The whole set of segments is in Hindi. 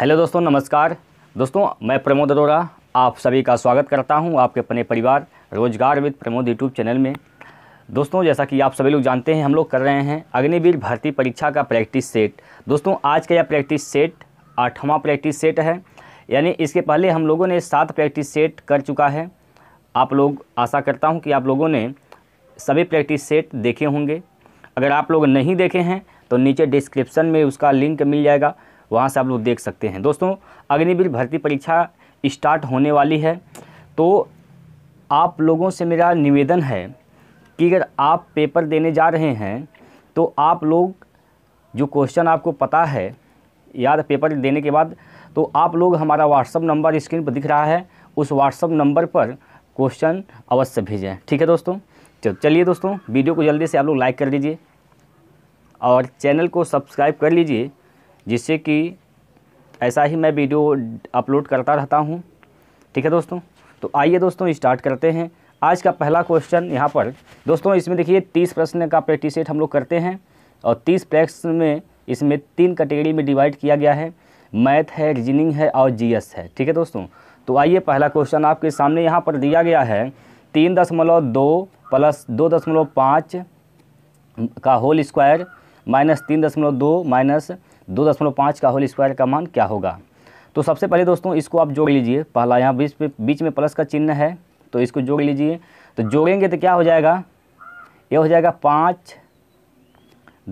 हेलो दोस्तों नमस्कार दोस्तों मैं प्रमोद अरोरा आप सभी का स्वागत करता हूं आपके अपने परिवार रोजगार विद प्रमोद यूट्यूब चैनल में दोस्तों जैसा कि आप सभी लोग जानते हैं हम लोग कर रहे हैं अग्निवीर भर्ती परीक्षा का प्रैक्टिस सेट दोस्तों आज का यह प्रैक्टिस सेट आठवां प्रैक्टिस सेट है यानी इसके पहले हम लोगों ने सात प्रैक्टिस सेट कर चुका है आप लोग आशा करता हूँ कि आप लोगों ने सभी प्रैक्टिस सेट देखे होंगे अगर आप लोग नहीं देखे हैं तो नीचे डिस्क्रिप्सन में उसका लिंक मिल जाएगा वहाँ से आप लोग देख सकते हैं दोस्तों अग्निवीर भर्ती परीक्षा स्टार्ट होने वाली है तो आप लोगों से मेरा निवेदन है कि अगर आप पेपर देने जा रहे हैं तो आप लोग जो क्वेश्चन आपको पता है याद पेपर देने के बाद तो आप लोग हमारा व्हाट्सअप नंबर स्क्रीन पर दिख रहा है उस व्हाट्सअप नंबर पर क्वेश्चन अवश्य भेजें ठीक है दोस्तों चल चलिए दोस्तों वीडियो को जल्दी से आप लोग लाइक कर दीजिए और चैनल को सब्सक्राइब कर लीजिए जिससे कि ऐसा ही मैं वीडियो अपलोड करता रहता हूँ ठीक है दोस्तों तो आइए दोस्तों स्टार्ट करते हैं आज का पहला क्वेश्चन यहाँ पर दोस्तों इसमें देखिए तीस प्रश्न का प्रैक्टिस सेट हम लोग करते हैं और तीस प्रश्न में इसमें तीन कैटेगरी में डिवाइड किया गया है मैथ है रीजनिंग है और जीएस है ठीक है दोस्तों तो आइए पहला क्वेश्चन आपके सामने यहाँ पर दिया गया है तीन दशमलव दो प्लस दो दशमलव पाँच का होल स्क्वायर माइनस तीन दशमलव दो माइनस दो दशमलव पाँच का होल स्क्वायर का मान क्या होगा तो सबसे पहले दोस्तों इसको आप जोड़ लीजिए पहला यहाँ बीच में बीच में प्लस का चिन्ह है तो इसको जोड़ लीजिए तो जोड़ेंगे तो क्या हो जाएगा ये हो जाएगा पाँच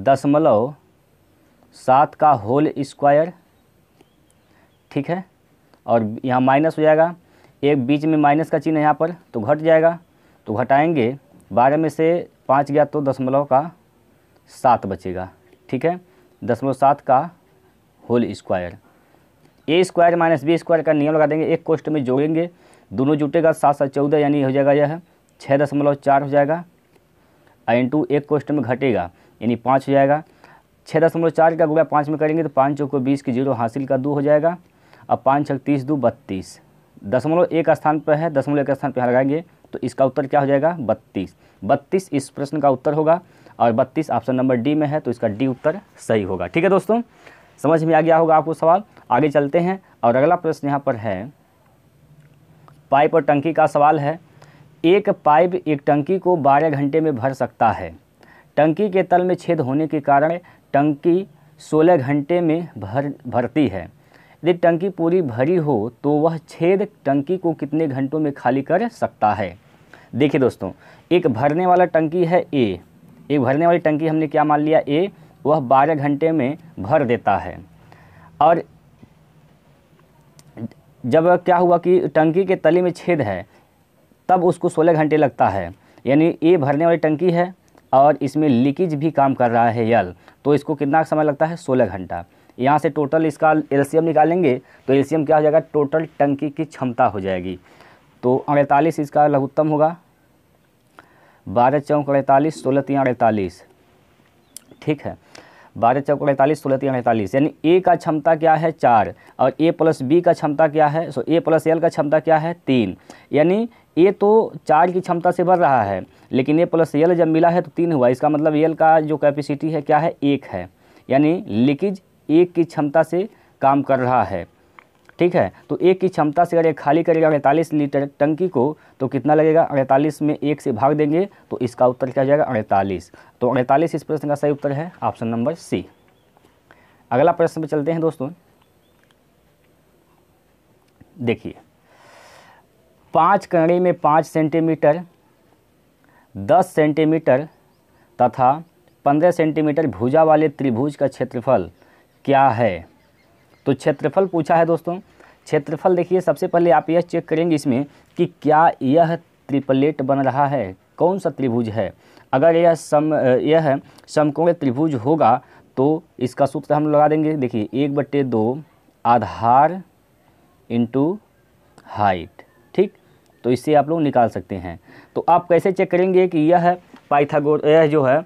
दशमलव सात का होल स्क्वायर ठीक है और यहाँ माइनस हो जाएगा एक बीच में माइनस का चिन्ह यहाँ पर तो घट जाएगा तो घटाएंगे बारह में से पाँच गया तो दशमलव का सात बचेगा ठीक है दशमलव सात का whole square A square minus B square का नियम लगा देंगे एक कोष्ट में जोड़ेंगे दोनों जुटेगा सात सात चौदह यानी हो जाएगा यह छः दशमलव चार हो जाएगा इंटू एक कोष्ट में घटेगा यानी पाँच हो जाएगा छः दशमलव चार का गुणा पाँच में करेंगे तो पाँच चौको बीस की जीरो हासिल का दो हो जाएगा और पाँच छः तीस दो बत्तीस दशमलव एक स्थान पर है दशमलव एक स्थान पर लगाएंगे तो इसका उत्तर क्या हो जाएगा बत्तीस बत्तीस इस प्रश्न का उत्तर होगा और बत्तीस ऑप्शन नंबर डी में है तो इसका डी उत्तर सही होगा ठीक है दोस्तों समझ में आ गया होगा आपको सवाल आगे चलते हैं और अगला प्रश्न यहाँ पर है पाइप और टंकी का सवाल है एक पाइप एक टंकी को 12 घंटे में भर सकता है टंकी के तल में छेद होने के कारण टंकी 16 घंटे में भर भरती है यदि टंकी पूरी भरी हो तो वह छेद टंकी को कितने घंटों में खाली कर सकता है देखिए दोस्तों एक भरने वाला टंकी है ए ये भरने वाली टंकी हमने क्या मान लिया ए वह 12 घंटे में भर देता है और जब क्या हुआ कि टंकी के तले में छेद है तब उसको 16 घंटे लगता है यानी ए भरने वाली टंकी है और इसमें लीकेज भी काम कर रहा है यल तो इसको कितना समय लगता है 16 घंटा यहाँ से टोटल इसका एलसीएम निकालेंगे तो एलसीएम क्या हो जाएगा टोटल टंकी की क्षमता हो जाएगी तो अड़तालीस इसका लघुत्तम होगा बारह चौक अड़तालीस सोलह तीन अड़तालीस ठीक है बारह चौक अड़तालीस सोलह तीन अड़तालीस यानी ए का क्षमता क्या है चार और ए प्लस बी का क्षमता क्या है सो ए प्लस एल का क्षमता क्या है तीन यानी ए तो चार की क्षमता से बढ़ रहा है लेकिन ए प्लस एल जब मिला है तो तीन हुआ इसका मतलब एल का जो कैपेसिटी है क्या है एक है यानी लीकेज एक की क्षमता से काम कर रहा है ठीक है तो एक की क्षमता से अगर खाली करेगा अड़तालीस लीटर टंकी को तो कितना लगेगा अड़तालीस में एक से भाग देंगे तो इसका उत्तर क्या जाएगा अड़तालीस तो अड़तालीस इस प्रश्न का सही उत्तर है ऑप्शन नंबर सी अगला प्रश्न पर चलते हैं दोस्तों देखिए पाँच कड़ी में पाँच सेंटीमीटर दस सेंटीमीटर तथा पंद्रह सेंटीमीटर भुजा वाले त्रिभुज का क्षेत्रफल क्या है तो क्षेत्रफल पूछा है दोस्तों क्षेत्रफल देखिए सबसे पहले आप यह चेक करेंगे इसमें कि क्या यह त्रिपलेट बन रहा है कौन सा त्रिभुज है अगर यह सम यह समकोण त्रिभुज होगा तो इसका सूत्र हम लगा देंगे देखिए एक बट्टे दो आधार इंटू हाइट ठीक तो इससे आप लोग निकाल सकते हैं तो आप कैसे चेक करेंगे कि यह पाइथागोर यह जो है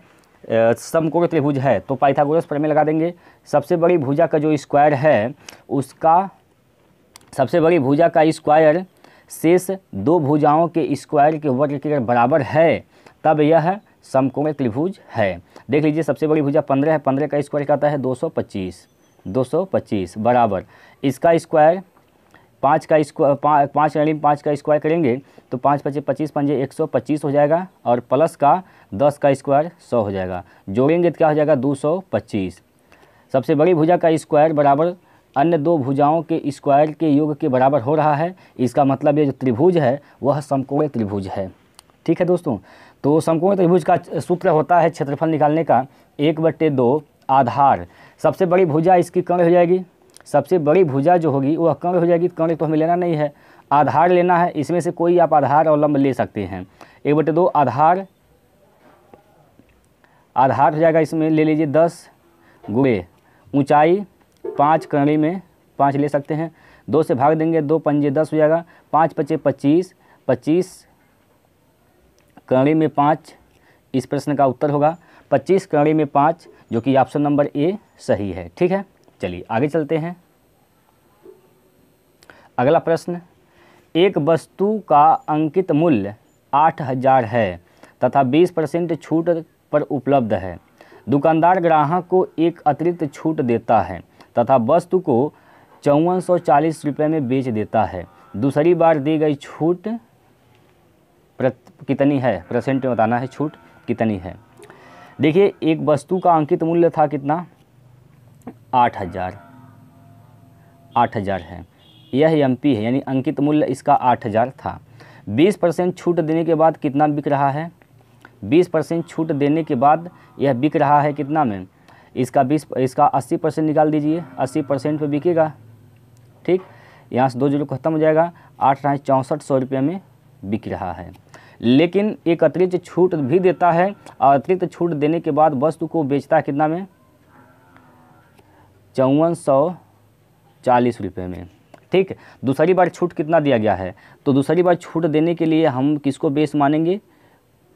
समकोण त्रिभुज है तो पाइथागोरस प्रमेय लगा देंगे सबसे बड़ी भुजा का जो स्क्वायर है उसका सबसे बड़ी भुजा का स्क्वायर शेष दो भुजाओं के स्क्वायर के वर्ग के बराबर है तब यह समकोण त्रिभुज है देख लीजिए सबसे बड़ी भुजा पंद्रह है पंद्रह का स्क्वायर कहता है दो सौ पच्चीस दो सौ पच्चीस बराबर इसका स्क्वायर पाँच का स्क्वायर पाँच यानी पाँच का स्क्वायर करेंगे तो पाँच पच्चीस पच्चीस पंजे एक सौ पच्चीस हो जाएगा और प्लस का दस का स्क्वायर सौ हो जाएगा जोड़ेंगे तो क्या हो जाएगा दो सौ पच्चीस सबसे बड़ी भुजा का स्क्वायर बराबर अन्य दो भुजाओं के स्क्वायर के योग के बराबर हो रहा है इसका मतलब ये जो त्रिभुज है वह समकोण त्रिभुज है ठीक है दोस्तों तो समकोण त्रिभुज का सूत्र होता है क्षेत्रफल निकालने का एक बट्टे दो आधार सबसे बड़ी भुजा इसकी कर्ण हो जाएगी सबसे बड़ी भुजा जो होगी वह कर्ण हो जाएगी कर्ण तो हमें लेना नहीं है आधार लेना है इसमें से कोई आप आधार और लंब ले सकते हैं एक बटे दो आधार आधार हो जाएगा इसमें ले लीजिए दस गुड़े ऊंचाई पाँच करणी में पाँच ले सकते हैं दो से भाग देंगे दो पंजे दस हो जाएगा पाँच पचे पच्चीस पच्चीस करणी में पाँच इस प्रश्न का उत्तर होगा पच्चीस करणी में पाँच जो कि ऑप्शन नंबर ए सही है ठीक है चलिए आगे चलते हैं अगला प्रश्न एक वस्तु का अंकित मूल्य आठ हजार है तथा बीस परसेंट छूट पर उपलब्ध है दुकानदार ग्राहक को एक अतिरिक्त छूट देता है तथा वस्तु को चौवन सौ चालीस रुपये में बेच देता है दूसरी बार दी गई छूट कितनी है परसेंट में बताना है छूट कितनी है देखिए एक वस्तु का अंकित मूल्य था कितना आठ हज़ार आठ हज़ार है यह एम है यानी अंकित मूल्य इसका आठ हज़ार था बीस परसेंट छूट देने के बाद कितना बिक रहा है बीस परसेंट छूट देने के बाद यह बिक रहा है कितना में इसका बीस इसका अस्सी परसेंट निकाल दीजिए अस्सी परसेंट पर बिकेगा ठीक यहाँ से दो जीरो खत्म हो जाएगा आठ राय चौंसठ सौ रुपये में बिक रहा है लेकिन एक अतिरिक्त छूट भी देता है और अतिरिक्त छूट देने के बाद वस्तु को बेचता है कितना में चौवन सौ चालीस रुपये में ठीक दूसरी बार छूट कितना दिया गया है तो दूसरी बार छूट देने के लिए हम किसको बेस मानेंगे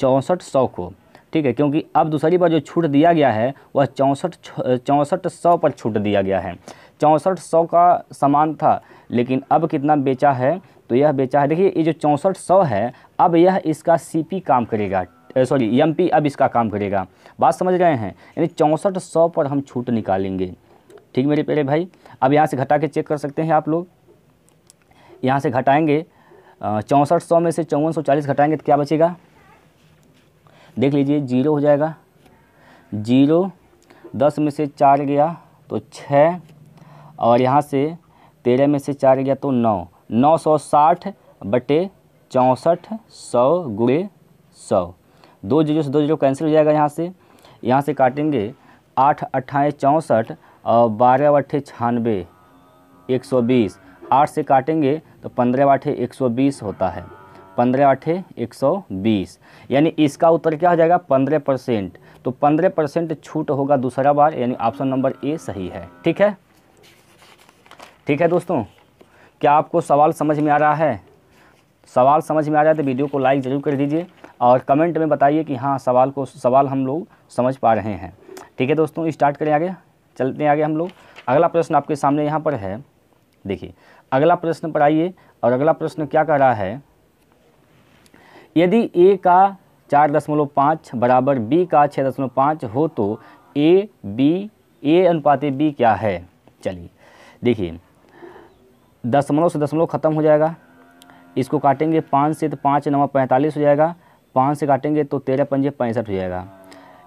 चौंसठ सौ को ठीक है क्योंकि अब दूसरी बार जो छूट दिया गया है वह चौंसठ चौंसठ सौ पर छूट दिया गया है चौंसठ सौ का सामान था लेकिन अब कितना बेचा है तो यह बेचा है देखिए ये जो चौंसठ सौ है अब यह इसका सीपी काम करेगा सॉरी एम अब इसका काम करेगा बात समझ रहे हैं यानी चौंसठ सौ पर हम छूट निकालेंगे ठीक मेरे प्यारे भाई अब यहाँ से घटा के चेक कर सकते हैं आप लोग यहाँ से घटाएँगे चौंसठ सौ में से चौवन सौ चालीस घटाएंगे तो क्या बचेगा देख लीजिए जीरो हो जाएगा जीरो दस में से चार गया तो छः और यहाँ से तेरह में से चार गया तो नौ नौ सौ साठ बटे चौंसठ सौ गुड़े सौ दो जीरो से दो जीरो कैंसिल हो जाएगा यहाँ से यहाँ से काटेंगे आठ अट्ठाएँ चौंसठ और बारह अट्ठे छानबे एक सौ बीस आठ से काटेंगे तो पंद्रह अट्ठे एक सौ बीस होता है पंद्रह आठे एक सौ बीस यानी इसका उत्तर क्या हो जाएगा पंद्रह परसेंट तो पंद्रह परसेंट छूट होगा दूसरा बार यानी ऑप्शन नंबर ए सही है ठीक है ठीक है दोस्तों क्या आपको सवाल समझ में आ रहा है सवाल समझ में आ रहा है तो वीडियो को लाइक ज़रूर कर दीजिए और कमेंट में बताइए कि हाँ सवाल को सवाल हम लोग समझ पा रहे हैं ठीक है दोस्तों स्टार्ट करें आगे चलते हैं आगे हम लोग अगला प्रश्न आपके सामने यहाँ पर है देखिए अगला प्रश्न पर आइए और अगला प्रश्न क्या कह रहा है यदि ए का चार दशमलव पाँच बराबर बी का छः दशमलव पाँच हो तो ए बी ए अनुपात बी क्या है चलिए देखिए दशमलव से दशमलव ख़त्म हो जाएगा इसको काटेंगे पाँच से तो पाँच नवा पैंतालीस हो जाएगा पाँच से काटेंगे तो तेरह पंजे पैंसठ हो जाएगा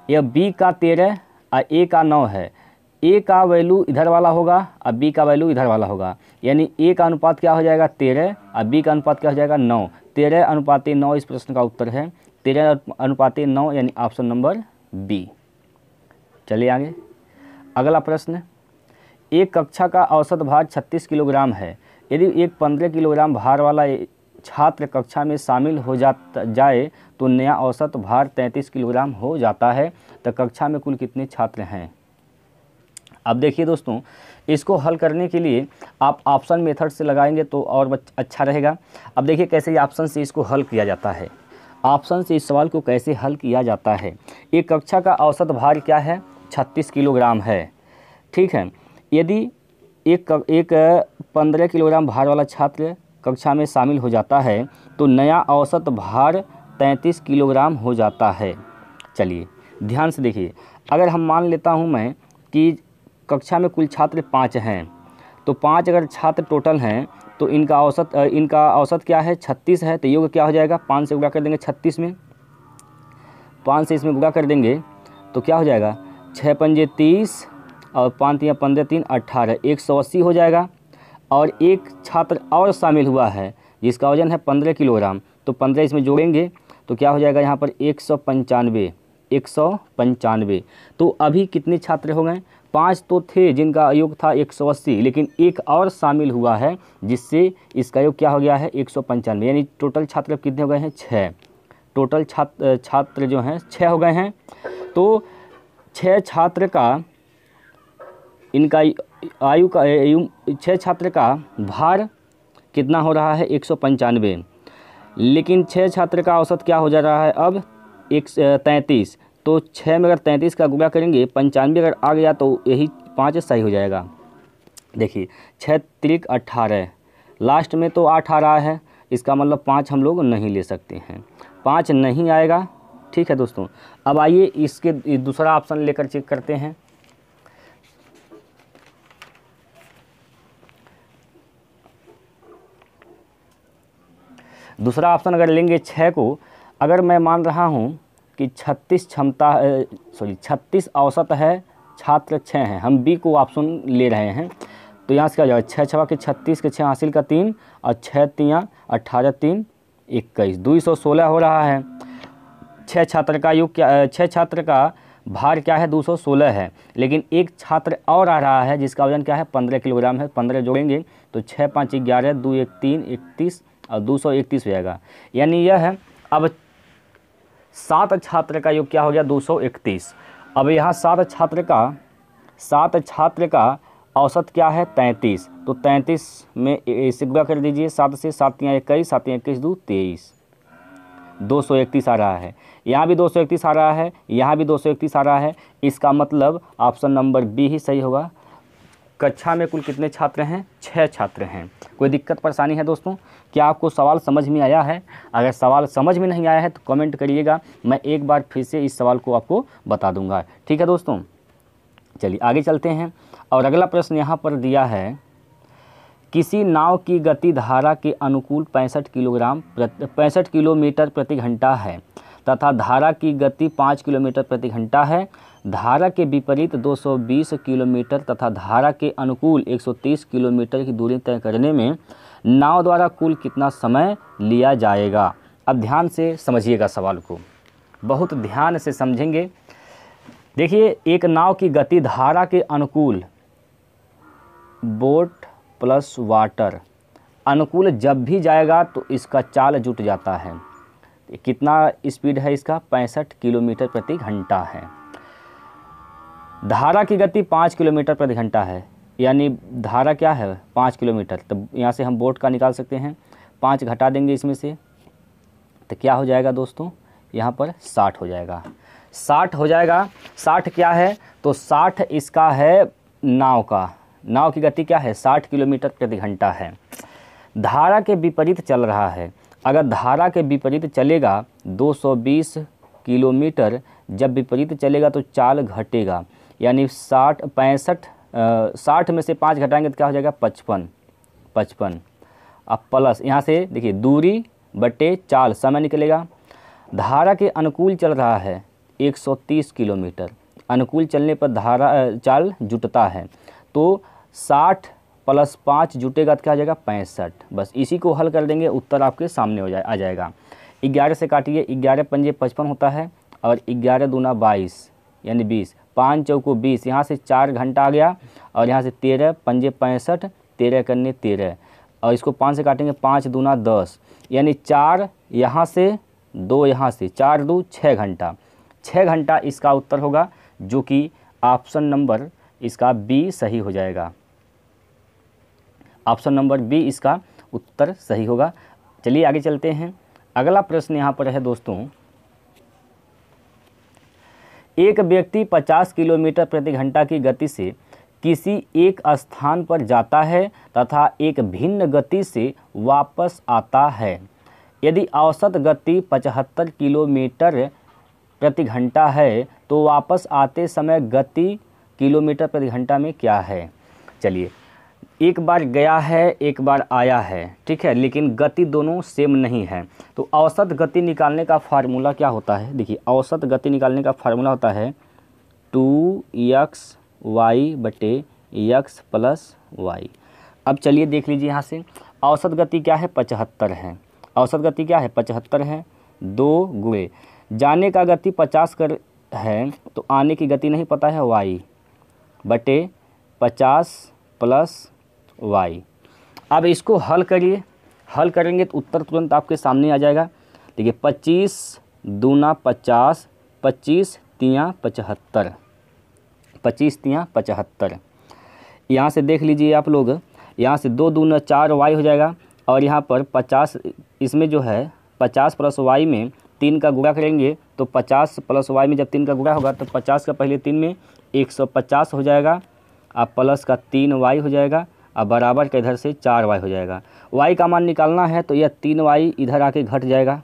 यह बी का तेरह और ए का नौ है ए का वैल्यू इधर वाला होगा और बी का वैल्यू इधर वाला होगा यानी ए का अनुपात क्या हो जाएगा तेरह और बी का अनुपात क्या हो जाएगा नौ तेरह अनुपात नौ इस प्रश्न का उत्तर है तेरह अनुपात नौ यानी ऑप्शन नंबर बी चलिए आगे अगला प्रश्न एक कक्षा का औसत भार 36 किलोग्राम है यदि एक 15 किलोग्राम भार वाला छात्र कक्षा में शामिल हो जा जाए तो नया औसत भार 33 किलोग्राम हो जाता है तो कक्षा में कुल कितने छात्र हैं अब देखिए दोस्तों इसको हल करने के लिए आप ऑप्शन मेथड से लगाएंगे तो और अच्छा रहेगा अब देखिए कैसे ऑप्शन से इसको हल किया जाता है ऑप्शन से इस सवाल को कैसे हल किया जाता है एक कक्षा का औसत भार क्या है छत्तीस किलोग्राम है ठीक है यदि एक एक पंद्रह किलोग्राम भार वाला छात्र कक्षा में शामिल हो जाता है तो नया औसत भार तैंतीस किलोग्राम हो जाता है चलिए ध्यान से देखिए अगर हम मान लेता हूँ मैं कि कक्षा में कुल छात्र पाँच हैं तो पाँच अगर छात्र टोटल हैं तो इनका औसत इनका औसत क्या है छत्तीस है तो योग क्या हो जाएगा पाँच से गुड़ा कर देंगे छत्तीस में पाँच से इसमें गुड़ा कर देंगे तो क्या हो जाएगा छः पंजे तीस और पाँच या पंद्रह तीन अट्ठारह एक सौ अस्सी हो जाएगा और एक छात्र और शामिल हुआ है जिसका वजन है पंद्रह किलोग्राम तो पंद्रह इसमें जोड़ेंगे तो क्या हो जाएगा यहाँ पर एक सौ पंचानवे एक सौ पंचानवे तो अभी कितने छात्र हो गए पांच तो थे जिनका योग था अस्सी लेकिन एक और शामिल हुआ है जिससे इसका योग क्या हो गया है एक यानी टोटल छात्र कितने हो गए हैं छः टोटल छात्र छात्र जो हैं छः हो गए हैं तो छः छात्र का इनका आयु का छः छात्र का भार कितना हो रहा है एक सौ पंचानवे लेकिन छः छात्र का औसत क्या हो जा रहा है अब एक तैंतीस तो छः में अगर तैंतीस का गुणा करेंगे पंचानवे अगर आ गया तो यही पाँच सही हो जाएगा देखिए छः त्रिक अट्ठारह लास्ट में तो आठ आ रहा है इसका मतलब पाँच हम लोग नहीं ले सकते हैं पाँच नहीं आएगा ठीक है दोस्तों अब आइए इसके दूसरा ऑप्शन लेकर चेक करते हैं दूसरा ऑप्शन अगर लेंगे छः को अगर मैं मान रहा हूँ कि छत्तीस क्षमता सॉरी छत्तीस औसत है छात्र छः हैं हम बी को ऑप्शन ले रहे हैं तो यहाँ से क्या जाएगा छः छवा के छत्तीस के छः हासिल का तीन और छः तियाँ अट्ठारह तीन इक्कीस दो सौ सोलह हो रहा है छः छात्र का युग क्या छः छात्र का भार क्या है दो सौ सोलह है लेकिन एक छात्र और आ रहा है जिसका वजन क्या है पंद्रह किलोग्राम है पंद्रह जोड़ेंगे तो छः पाँच ग्यारह दो एक तीन इकतीस और दो सौ इकतीस हो जाएगा यानी यह है अब सात छात्र का योग क्या हो गया 231 अब यहाँ सात छात्र का सात छात्र का औसत क्या है 33 तो 33 में से कर दीजिए सात से सात इक्कीस सात इक्कीस दो तेईस दो सौ इकतीस आ रहा है यहाँ भी दो सौ इकतीस आ रहा है यहाँ भी दो सौ इकतीस आ रहा है इसका मतलब ऑप्शन नंबर बी ही सही होगा कक्षा में कुल कितने छात्र हैं छः छात्र हैं कोई दिक्कत परेशानी है दोस्तों क्या आपको सवाल समझ में आया है अगर सवाल समझ में नहीं आया है तो कमेंट करिएगा मैं एक बार फिर से इस सवाल को आपको बता दूंगा ठीक है दोस्तों चलिए आगे चलते हैं और अगला प्रश्न यहाँ पर दिया है किसी नाव की गति धारा के अनुकूल पैंसठ किलोग्राम पैंसठ किलोमीटर प्रति घंटा है तथा धारा की गति पाँच किलोमीटर प्रति घंटा है धारा के विपरीत 220 किलोमीटर तथा धारा के अनुकूल 130 किलोमीटर की दूरी तय करने में नाव द्वारा कुल कितना समय लिया जाएगा अब ध्यान से समझिएगा सवाल को बहुत ध्यान से समझेंगे देखिए एक नाव की गति धारा के अनुकूल बोट प्लस वाटर अनुकूल जब भी जाएगा तो इसका चाल जुट जाता है कितना स्पीड है इसका पैंसठ किलोमीटर प्रति घंटा है धारा की गति पाँच किलोमीटर प्रति घंटा है यानी धारा क्या है पाँच किलोमीटर तो यहाँ से हम बोट का निकाल सकते हैं पाँच घटा देंगे इसमें से तो क्या हो जाएगा दोस्तों यहाँ पर साठ हो जाएगा साठ हो जाएगा साठ क्या है तो साठ इसका है नाव का नाव की गति क्या है साठ किलोमीटर प्रति घंटा है धारा के विपरीत चल रहा है अगर धारा के विपरीत चलेगा 220 किलोमीटर जब विपरीत चलेगा तो चाल घटेगा यानी साठ पैंसठ साठ में से पाँच घटाएंगे तो क्या हो जाएगा पचपन पचपन अब प्लस यहाँ से देखिए दूरी बटे चाल समय निकलेगा धारा के अनुकूल चल रहा है 130 किलोमीटर अनुकूल चलने पर धारा चाल जुटता है तो 60 प्लस पाँच जुटेगा तो क्या हो जाएगा पैंसठ बस इसी को हल कर देंगे उत्तर आपके सामने हो जाए आ जाएगा ग्यारह से काटिए ग्यारह पंजे पचपन होता है और ग्यारह दूना बाईस यानी बीस पाँच चौको बीस यहाँ से चार घंटा आ गया और यहाँ से तेरह पंजे पैंसठ तेरह करने तेरह और इसको पाँच से काटेंगे पाँच दूना दस यानी चार यहाँ से दो यहाँ से चार दो छः घंटा छः घंटा इसका उत्तर होगा जो कि ऑप्शन नंबर इसका बी सही हो जाएगा ऑप्शन नंबर बी इसका उत्तर सही होगा चलिए आगे चलते हैं अगला प्रश्न यहाँ पर है दोस्तों एक व्यक्ति 50 किलोमीटर प्रति घंटा की गति से किसी एक स्थान पर जाता है तथा एक भिन्न गति से वापस आता है यदि औसत गति 75 किलोमीटर प्रति घंटा है तो वापस आते समय गति किलोमीटर प्रति घंटा में क्या है चलिए एक बार गया है एक बार आया है ठीक है लेकिन गति दोनों सेम नहीं है तो औसत गति निकालने का फार्मूला क्या होता है देखिए औसत गति निकालने का फार्मूला होता है टू यक्स वाई बटे यक्स प्लस वाई अब चलिए देख लीजिए यहाँ से औसत गति क्या है पचहत्तर है औसत गति क्या है पचहत्तर है दो गुड़े जाने का गति पचास कर है तो आने की गति नहीं पता है वाई बटे पचास प्लस वाई अब इसको हल करिए हल करेंगे तो उत्तर तुरंत आपके सामने आ जाएगा देखिए पच्चीस दूना पचास पच्चीस तियाँ पचहत्तर पच्चीस तियाँ पचहत्तर यहाँ से देख लीजिए आप लोग यहाँ से दो दूना चार वाई हो जाएगा और यहाँ पर पचास इसमें जो है पचास प्लस वाई में तीन का गुड़ा करेंगे तो पचास प्लस वाई में जब तीन का गुड़ा होगा तो पचास का पहले तीन में एक सौ पचास हो जाएगा और प्लस का तीन वाई हो जाएगा अब बराबर का इधर से चार वाई हो जाएगा वाई का मान निकालना है तो यह तीन वाई इधर आके घट जाएगा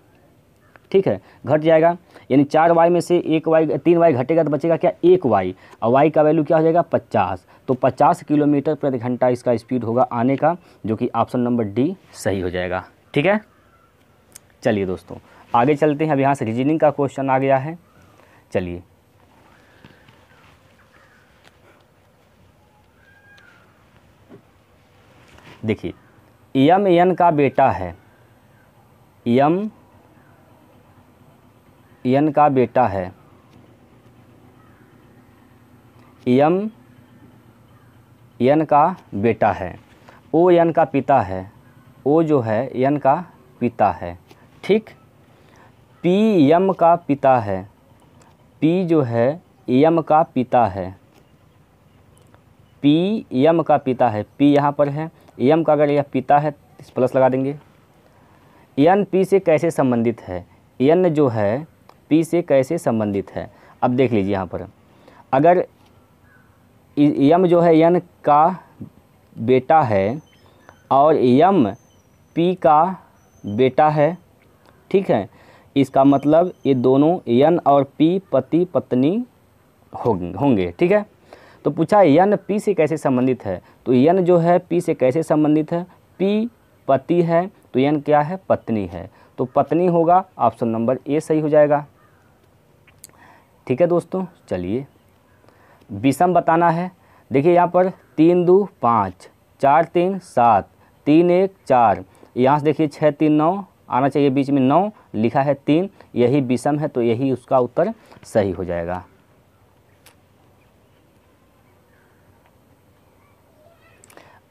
ठीक है घट जाएगा यानी चार वाई में से एक वाई तीन वाई घटेगा तो बचेगा क्या एक वाई और वाई का वैल्यू क्या हो जाएगा पचास तो पचास किलोमीटर प्रति घंटा इसका स्पीड होगा आने का जो कि ऑप्शन नंबर डी सही हो जाएगा ठीक है चलिए दोस्तों आगे चलते हैं अब यहाँ से रीजनिंग का क्वेश्चन आ गया है चलिए देखिए यम यन का बेटा है यम यन का बेटा है यम यन का बेटा है ओ यन का पिता है ओ जो है यन का पिता है ठीक पी यम का पिता है पी जो है यम का पिता है पी यम का पिता है पी यहाँ पर है एम का अगर यह पिता है इस प्लस लगा देंगे एन पी से कैसे संबंधित है एन जो है पी से कैसे संबंधित है अब देख लीजिए यहाँ पर अगर यम जो है यन का बेटा है और यम पी का बेटा है ठीक है इसका मतलब ये दोनों यन और पी पति पत्नी होंगे ठीक है तो पूछा यन पी से कैसे संबंधित है तो यन जो है पी से कैसे संबंधित है पी पति है तो यन क्या है पत्नी है तो पत्नी होगा ऑप्शन नंबर ए सही हो जाएगा ठीक है दोस्तों चलिए विषम बताना है देखिए यहाँ पर तीन दो पाँच चार तीन सात तीन एक चार यहाँ से देखिए छः तीन नौ आना चाहिए बीच में नौ लिखा है तीन यही विषम है तो यही उसका उत्तर सही हो जाएगा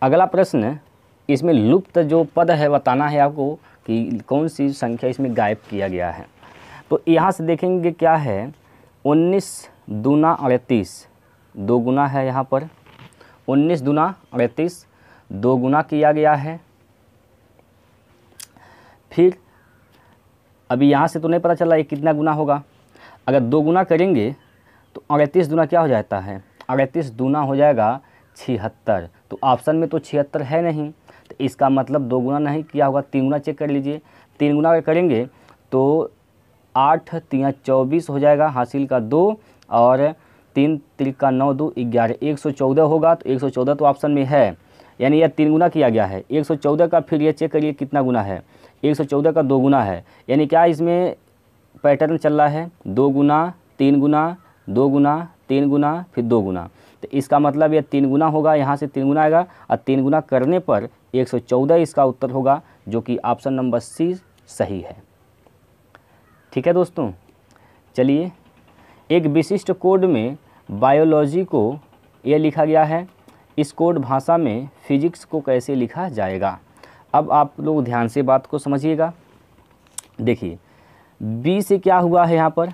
अगला प्रश्न इसमें लुप्त जो पद है बताना है आपको कि कौन सी संख्या इसमें गायब किया गया है तो यहाँ से देखेंगे क्या है उन्नीस दूना अड़तीस दो गुना है यहाँ पर उन्नीस दूना अड़तीस दो गुना किया गया है फिर अभी यहाँ से तो नहीं पता चला ये कितना गुना होगा अगर दो गुना करेंगे तो अड़तीस दूना क्या हो जाता है अड़तीस दूना हो जाएगा छिहत्तर तो ऑप्शन में तो छिहत्तर है नहीं तो इसका मतलब दो गुना नहीं किया होगा तीन गुना चेक कर लीजिए तीन गुना अगर करेंगे तो आठ तीन चौबीस हो जाएगा हासिल का दो और तीन तिल का नौ दो ग्यारह एक सौ चौदह होगा तो एक सौ चौदह तो ऑप्शन में है यानी यह या तीन गुना किया गया है एक सौ चौदह का फिर यह चेक करिए कितना गुना है एक सौ चौदह का दो गुना है यानी क्या इसमें पैटर्न चल रहा है दो गुना तीन गुना दो गुना तीन गुना फिर दो गुना तो इसका मतलब यह तीन गुना होगा यहाँ से तीन गुना आएगा और तीन गुना करने पर 114 इसका उत्तर होगा जो कि ऑप्शन नंबर सी सही है ठीक है दोस्तों चलिए एक विशिष्ट कोड में बायोलॉजी को यह लिखा गया है इस कोड भाषा में फिजिक्स को कैसे लिखा जाएगा अब आप लोग ध्यान से बात को समझिएगा देखिए बी से क्या हुआ है यहाँ पर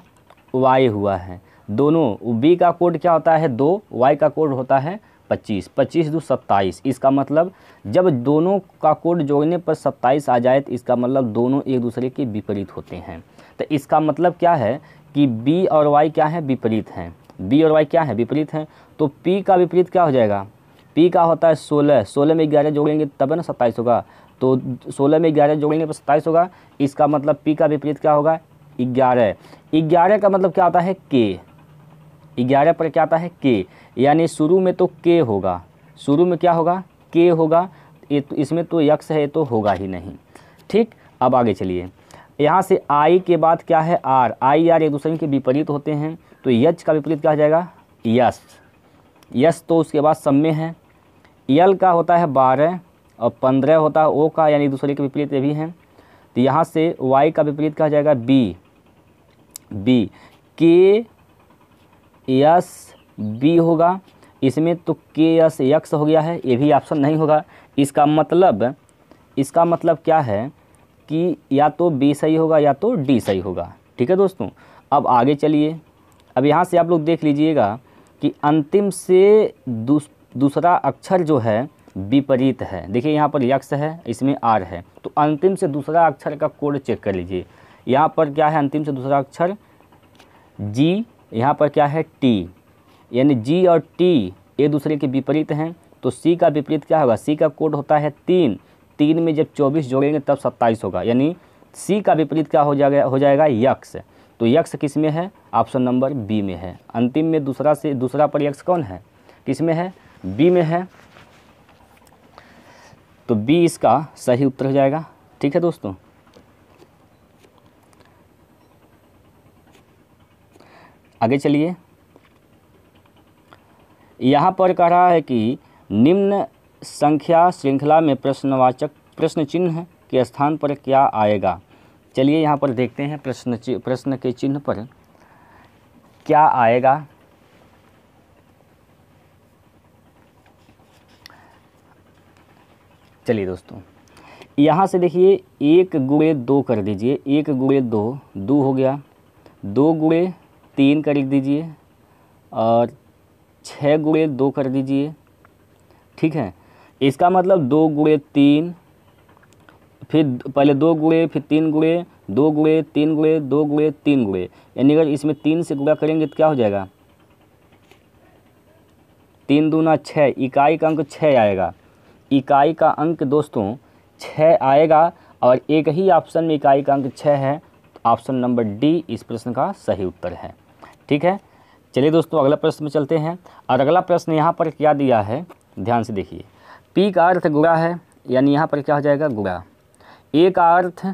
वाई हुआ है दोनों बी का कोड क्या होता है दो वाई का कोड होता है पच्चीस पच्चीस दो सत्ताईस इसका मतलब जब दोनों का कोड जोड़ने पर सत्ताईस आ जाए तो इसका मतलब दोनों एक दूसरे के विपरीत होते हैं तो इसका मतलब क्या है कि बी और वाई क्या है विपरीत हैं बी और वाई क्या है विपरीत हैं तो पी का विपरीत क्या हो जाएगा पी का होता है सोलह सोलह में ग्यारह जोड़ेंगे तब ना सत्ताईस होगा तो सोलह में ग्यारह जोड़ेंगे पर सत्ताईस होगा इसका मतलब पी का विपरीत क्या होगा ग्यारह ग्यारह का मतलब क्या होता है के ग्यारह पर क्या आता है के यानी शुरू में तो के होगा शुरू में क्या होगा के होगा तो इसमें तो यक्ष है तो होगा ही नहीं ठीक अब आगे चलिए यहाँ से आई के बाद क्या है आर आई आर एक दूसरे के विपरीत होते हैं तो यच का विपरीत क्या हो जाएगा यस यस तो उसके बाद सम्य है यल का होता है बारह और पंद्रह होता है ओ का यानी एक दूसरे के विपरीत ये भी हैं तो यहाँ से वाई का विपरीत कहा जाएगा बी बी के यस बी होगा इसमें तो के यस यक्स हो गया है ये भी ऑप्शन नहीं होगा इसका मतलब इसका मतलब क्या है कि या तो बी सही होगा या तो डी सही होगा ठीक है दोस्तों अब आगे चलिए अब यहाँ से आप लोग देख लीजिएगा कि अंतिम से दूस, दूसरा अक्षर जो है विपरीत है देखिए यहाँ पर यक्स है इसमें आर है तो अंतिम से दूसरा अक्षर का कोड चेक कर लीजिए यहाँ पर क्या है अंतिम से दूसरा अक्षर जी यहाँ पर क्या है टी यानी जी और टी एक दूसरे के विपरीत हैं तो सी का विपरीत क्या होगा सी का कोड होता है तीन तीन में जब चौबीस जोड़ेंगे तब सत्ताईस होगा यानी सी का विपरीत क्या हो जाएगा हो जाएगा यक्स तो यक्स किस में है ऑप्शन नंबर बी में है अंतिम में दूसरा से दूसरा पर यक्स कौन है किस में है बी में है तो बी इसका सही उत्तर हो जाएगा ठीक है दोस्तों आगे चलिए यहाँ पर कह रहा है कि निम्न संख्या श्रृंखला में प्रश्नवाचक प्रश्न चिन्ह के स्थान पर क्या आएगा चलिए यहाँ पर देखते हैं प्रश्न प्रश्न के चिन्ह पर क्या आएगा चलिए दोस्तों यहाँ से देखिए एक गुड़े दो कर दीजिए एक गुड़े दो दो हो गया दो गुड़े तीन कर दीजिए और छः गुड़े दो कर दीजिए ठीक है इसका मतलब दो गुड़े तीन फिर पहले दो गुड़े फिर तीन गुड़े दो गुड़े तीन गुड़े दो गुड़े तीन गुड़े यानी अगर इसमें तीन से गुड़ा करेंगे तो क्या हो जाएगा तीन दूना छः इकाई का अंक छः आएगा इकाई का अंक दोस्तों छः आएगा और एक ही ऑप्शन में इकाई का अंक छः है ऑप्शन नंबर डी इस प्रश्न का सही उत्तर है ठीक है चलिए दोस्तों अगला प्रश्न में चलते हैं और अगला प्रश्न यहाँ पर क्या दिया है ध्यान से देखिए पी का अर्थ गुड़ा है यानी यहाँ पर क्या हो जाएगा गुड़ा ए का अर्थ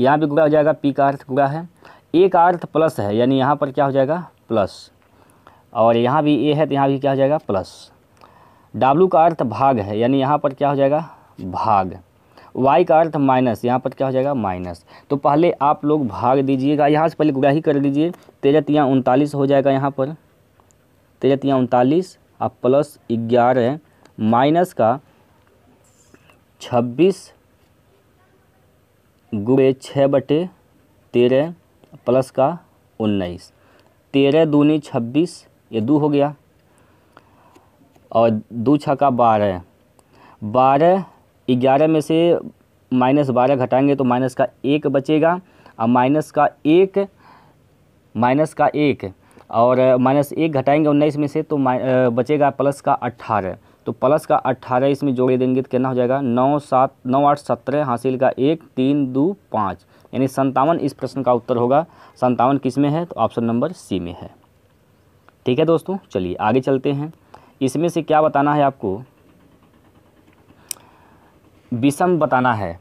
यहाँ भी गुड़ा हो जाएगा पी का अर्थ गुड़ा है ए का अर्थ प्लस है यानी यहाँ पर क्या हो जाएगा प्लस और यहाँ भी ए है तो यहाँ भी क्या हो जाएगा प्लस डब्लू का अर्थ भाग है यानी यहाँ पर क्या हो जाएगा भाग वाई का अर्थ माइनस यहाँ पर क्या हो जाएगा माइनस तो पहले आप लोग भाग दीजिएगा यहाँ से पहले ही कर लीजिए तेरह तिया उनतालीस हो जाएगा यहाँ पर तेरह तिया उनतालीस और प्लस ग्यारह माइनस का छब्बीस गुड़े छः बटे तेरह प्लस का उन्नीस तेरह दूनी छब्बीस ये दो हो गया और दो छः का बारह बारह ग्यारह में से माइनस बारह घटाएंगे तो माइनस का एक बचेगा और माइनस का एक माइनस का एक और माइनस एक घटाएंगे उन्नीस में से तो बचेगा प्लस का अट्ठारह तो प्लस का अट्ठारह इसमें जोड़े देंगे तो कितना हो जाएगा नौ सात नौ आठ सत्रह हासिल का एक तीन दो पाँच यानी संतावन इस प्रश्न का उत्तर होगा संतावन किस में है तो ऑप्शन नंबर सी में है ठीक है दोस्तों चलिए आगे चलते हैं इसमें से क्या बताना है आपको विषम बताना है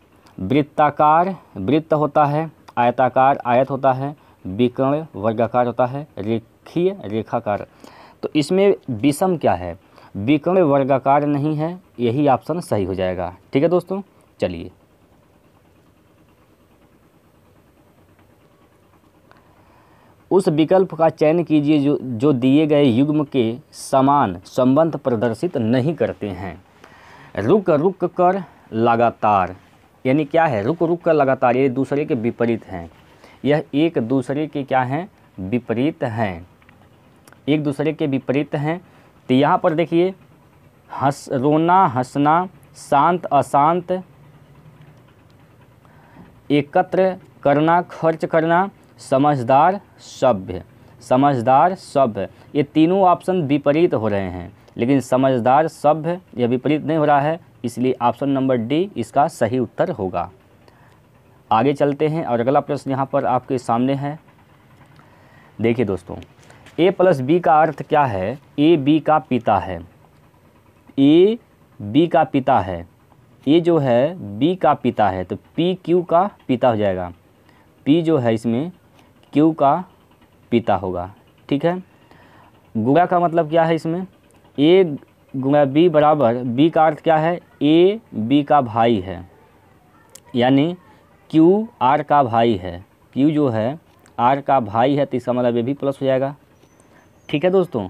वृत्ताकार वृत्त होता है आयताकार आयत होता है विकर्ण वर्गाकार होता है रेखीय रेखाकार तो इसमें विषम क्या है विकर्ण वर्गाकार नहीं है यही ऑप्शन सही हो जाएगा ठीक है दोस्तों चलिए उस विकल्प का चयन कीजिए जो जो दिए गए युग्म के समान संबंध प्रदर्शित नहीं करते हैं रुक रुक कर लगातार यानी क्या है रुक रुक कर लगातार ये दूसरे के विपरीत हैं यह एक दूसरे के क्या हैं विपरीत हैं एक दूसरे के विपरीत हैं तो यहाँ पर देखिए हंस रोना हंसना शांत अशांत एकत्र करना खर्च करना समझदार सभ्य समझदार सभ्य ये तीनों ऑप्शन विपरीत हो रहे हैं लेकिन समझदार सभ्य यह विपरीत नहीं हो रहा है इसलिए ऑप्शन नंबर डी इसका सही उत्तर होगा आगे चलते हैं और अगला प्रश्न यहाँ पर आपके सामने है देखिए दोस्तों ए प्लस बी का अर्थ क्या है ए बी का पिता है ए बी का पिता है ए जो है बी का पिता है तो पी क्यू का पिता हो जाएगा पी जो है इसमें क्यू का पिता होगा ठीक है गुड़ा का मतलब क्या है इसमें ए गुणा बी बराबर बी का अर्थ क्या है ए बी का भाई है यानी क्यू आर का भाई है क्यू जो है आर का भाई है तो इसका मतलब ये भी प्लस हो जाएगा ठीक है दोस्तों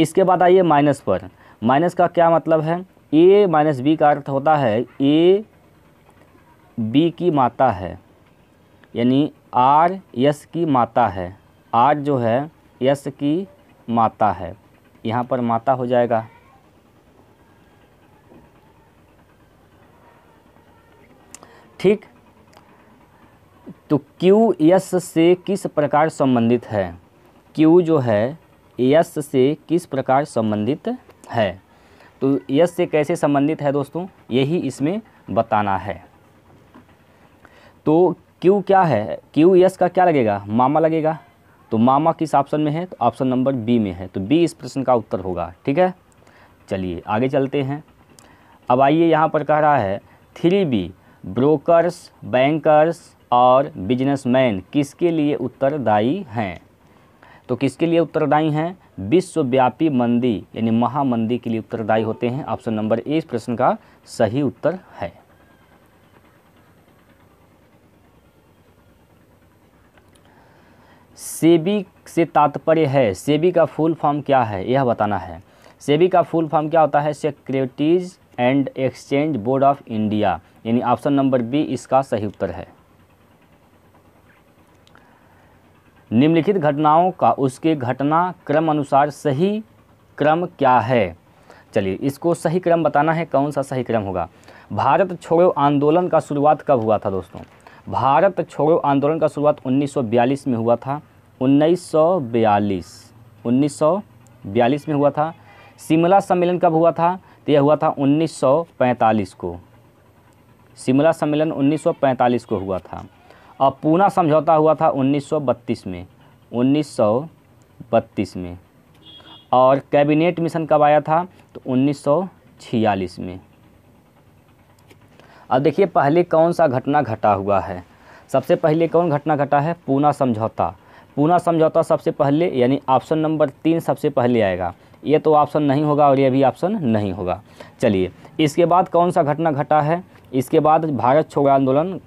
इसके बाद आइए माइनस पर माइनस का क्या मतलब है ए माइनस बी का अर्थ होता है ए बी की माता है यानी आर यस की माता है आर जो है यस की माता है यहाँ पर माता हो जाएगा ठीक तो क्यू यस से किस प्रकार संबंधित है क्यू जो है यस से किस प्रकार संबंधित है तो यस से कैसे संबंधित है दोस्तों यही इसमें बताना है तो क्यू क्या है क्यू यस का क्या लगेगा मामा लगेगा तो मामा किस ऑप्शन में है तो ऑप्शन नंबर बी में है तो बी इस प्रश्न का उत्तर होगा ठीक है चलिए आगे चलते हैं अब आइए यहाँ पर कह रहा है थ्री बी ब्रोकर्स बैंकर्स और बिजनेसमैन किसके लिए उत्तरदायी हैं तो किसके लिए उत्तरदायी हैं विश्वव्यापी मंदी यानी महामंदी के लिए उत्तरदायी होते हैं ऑप्शन नंबर ए इस प्रश्न का सही उत्तर है सेबी से तात्पर्य है सेबी का फुल फॉर्म क्या है यह बताना है सेबी का फुल फॉर्म क्या होता है securities and exchange board of India यानी ऑप्शन नंबर बी इसका सही उत्तर है निम्नलिखित घटनाओं का उसके घटना क्रम अनुसार सही क्रम क्या है चलिए इसको सही क्रम बताना है कौन सा सही क्रम होगा भारत छोड़ो आंदोलन का शुरुआत कब हुआ था दोस्तों भारत छोड़ो आंदोलन का शुरुआत 1942 में हुआ था 1942 1942 में हुआ था शिमला सम्मेलन कब हुआ था तो यह हुआ था 1945 को शिमला सम्मेलन 1945 को हुआ था और पूना समझौता हुआ था 1932 में 1932 में और कैबिनेट मिशन कब आया था तो 1946 में अब देखिए पहले कौन सा घटना घटा हुआ है सबसे पहले कौन घटना घटा है पूना समझौता पूना समझौता सबसे पहले यानी ऑप्शन नंबर तीन सबसे पहले आएगा ये तो ऑप्शन नहीं होगा और ये भी ऑप्शन नहीं होगा चलिए इसके बाद कौन सा घटना घटा है इसके बाद भारत छोड़ो आंदोलन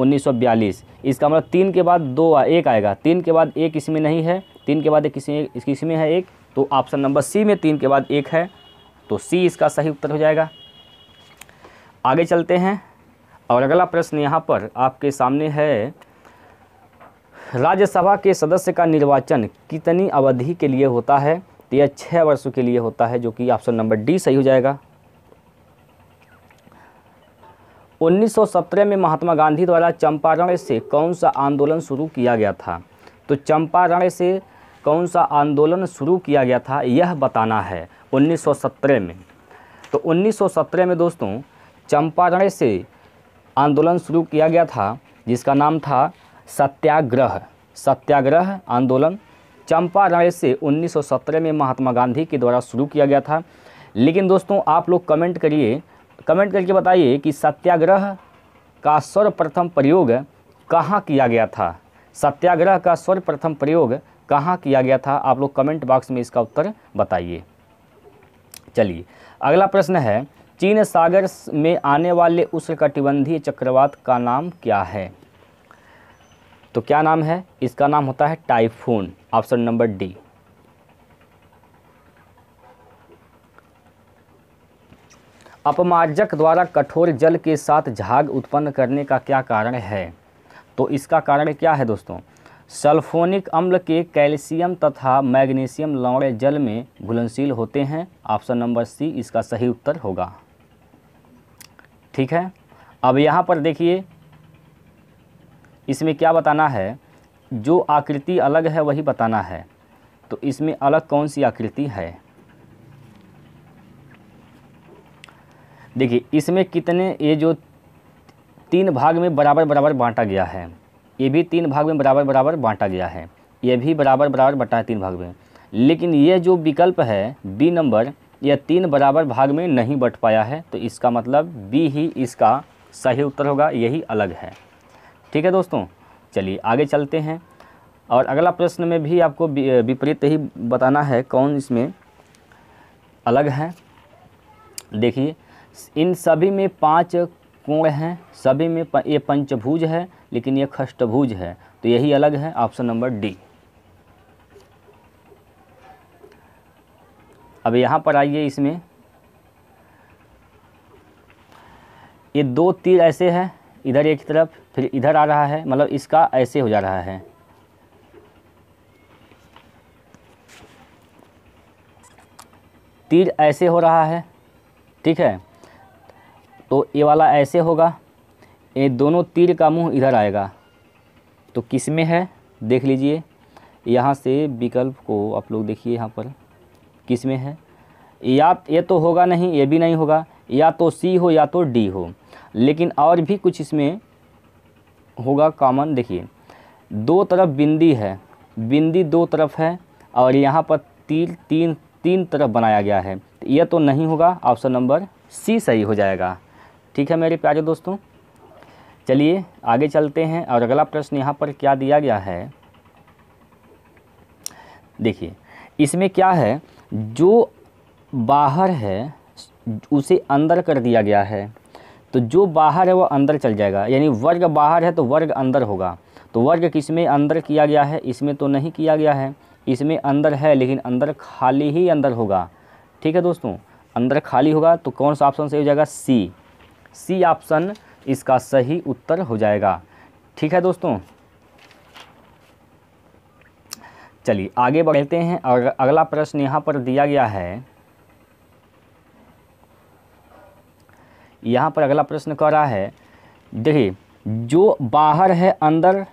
1942 इसका मतलब तीन के बाद दो आ, एक आएगा तीन के बाद एक इसमें नहीं है तीन के बाद एक किसी किसी में है एक तो ऑप्शन नंबर सी में तीन के बाद एक है तो सी इसका सही उत्तर हो जाएगा आगे चलते हैं और अगला प्रश्न यहाँ पर आपके सामने है राज्यसभा के सदस्य का निर्वाचन कितनी अवधि के लिए होता है तो यह छः वर्षों के लिए होता है जो कि ऑप्शन नंबर डी सही हो जाएगा 1917 में महात्मा गांधी द्वारा चंपारण से कौन सा आंदोलन शुरू किया गया था तो चंपारण से कौन सा आंदोलन शुरू किया गया था यह बताना है 1917 में तो 1917 में दोस्तों चंपारण से आंदोलन शुरू किया गया था जिसका नाम था सत्याग्रह सत्याग्रह आंदोलन चंपारण से 1917 में महात्मा गांधी के द्वारा शुरू किया गया था लेकिन दोस्तों आप लोग कमेंट करिए कमेंट करके बताइए कि सत्याग्रह का सर्वप्रथम प्रयोग कहाँ किया गया था सत्याग्रह का सर्वप्रथम प्रयोग कहाँ किया गया था आप लोग कमेंट बॉक्स में इसका उत्तर बताइए चलिए अगला प्रश्न है चीन सागर में आने वाले उष्णकटिबंधीय चक्रवात का नाम क्या है तो क्या नाम है इसका नाम होता है टाइफून ऑप्शन नंबर डी अपमार्जक द्वारा कठोर जल के साथ झाग उत्पन्न करने का क्या कारण है तो इसका कारण क्या है दोस्तों सल्फोनिक अम्ल के कैल्शियम तथा मैग्नीशियम लौड़े जल में घुलनशील होते हैं ऑप्शन नंबर सी इसका सही उत्तर होगा ठीक है अब यहाँ पर देखिए इसमें क्या बताना है जो आकृति अलग है वही बताना है तो इसमें अलग कौन सी आकृति है देखिए इसमें कितने ये जो तीन भाग में बराबर बराबर बांटा गया है ये भी तीन भाग में बराबर बराबर बांटा गया है ये भी बराबर बराबर बटा है तीन भाग में लेकिन ये जो विकल्प है बी नंबर यह तीन बराबर भाग में नहीं बट पाया है तो इसका मतलब बी ही इसका सही उत्तर होगा यही अलग है ठीक है दोस्तों चलिए आगे चलते हैं और अगला प्रश्न में भी आपको विपरीत ही बताना है कौन इसमें अलग है देखिए इन सभी में पांच कोण हैं सभी में प, ये पंचभुज है लेकिन ये खष्टभुज है तो यही अलग है ऑप्शन नंबर डी अब यहाँ पर आइए इसमें ये दो तीर ऐसे हैं इधर एक तरफ फिर इधर आ रहा है मतलब इसका ऐसे हो जा रहा है तीर ऐसे हो रहा है ठीक है तो ये वाला ऐसे होगा ये दोनों तीर का मुंह इधर आएगा तो किस में है देख लीजिए यहाँ से विकल्प को आप लोग देखिए यहाँ पर किस में है या ये तो होगा नहीं ये भी नहीं होगा या तो सी हो या तो डी हो लेकिन और भी कुछ इसमें होगा कॉमन देखिए दो तरफ बिंदी है बिंदी दो तरफ है और यहाँ पर तीर तीन तीन तरफ बनाया गया है यह तो नहीं होगा ऑप्शन नंबर सी सही हो जाएगा ठीक है मेरे प्यारे दोस्तों चलिए आगे चलते हैं और अगला प्रश्न यहाँ पर क्या दिया गया है देखिए इसमें क्या है जो बाहर है उसे अंदर कर दिया गया है तो जो बाहर है वह अंदर चल जाएगा यानी वर्ग बाहर है तो वर्ग अंदर होगा तो वर्ग किस में अंदर किया गया है इसमें तो नहीं किया गया है इसमें अंदर है लेकिन अंदर खाली ही अंदर होगा ठीक है दोस्तों अंदर खाली होगा तो कौन सा ऑप्शन सही हो जाएगा सी सी ऑप्शन इसका सही उत्तर हो जाएगा ठीक है दोस्तों चलिए आगे बढ़ते हैं और अगला प्रश्न यहाँ पर दिया गया है यहाँ पर अगला प्रश्न कह रहा है देखिए जो बाहर है अंदर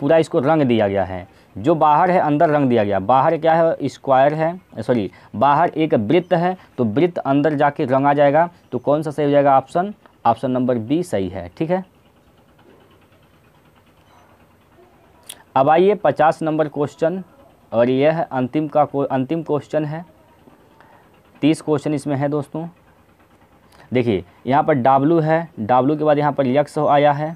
पूरा इसको रंग दिया गया है जो बाहर है अंदर रंग दिया गया बाहर क्या है स्क्वायर है सॉरी बाहर एक वृत्त है तो वृत्त अंदर जाके रंगा जाएगा तो कौन सा सही हो जाएगा ऑप्शन ऑप्शन नंबर बी सही है ठीक है अब आइए पचास नंबर क्वेश्चन और यह है अंतिम का अंतिम क्वेश्चन है तीस क्वेश्चन इसमें है दोस्तों देखिए यहाँ पर W है W के बाद यहाँ पर यक्स आया है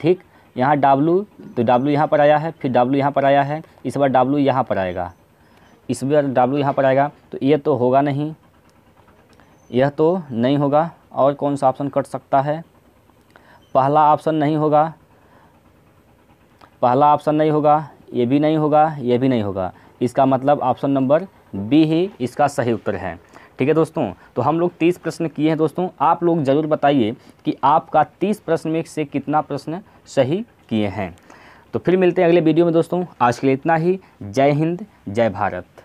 ठीक यहाँ W तो W यहाँ पर आया है फिर W यहाँ पर आया है इस बार W यहाँ पर आएगा इस बार W यहाँ पर आएगा तो ये तो होगा नहीं यह तो नहीं होगा और कौन सा ऑप्शन कट सकता है पहला ऑप्शन नहीं होगा पहला ऑप्शन नहीं होगा ये भी नहीं होगा ये भी नहीं होगा इसका मतलब ऑप्शन नंबर बी ही इसका सही उत्तर है ठीक है दोस्तों तो हम लोग तीस प्रश्न किए हैं दोस्तों आप लोग ज़रूर बताइए कि आपका तीस प्रश्न में से कितना प्रश्न सही किए हैं तो फिर मिलते हैं अगले वीडियो में दोस्तों आज के लिए इतना ही जय हिंद जय भारत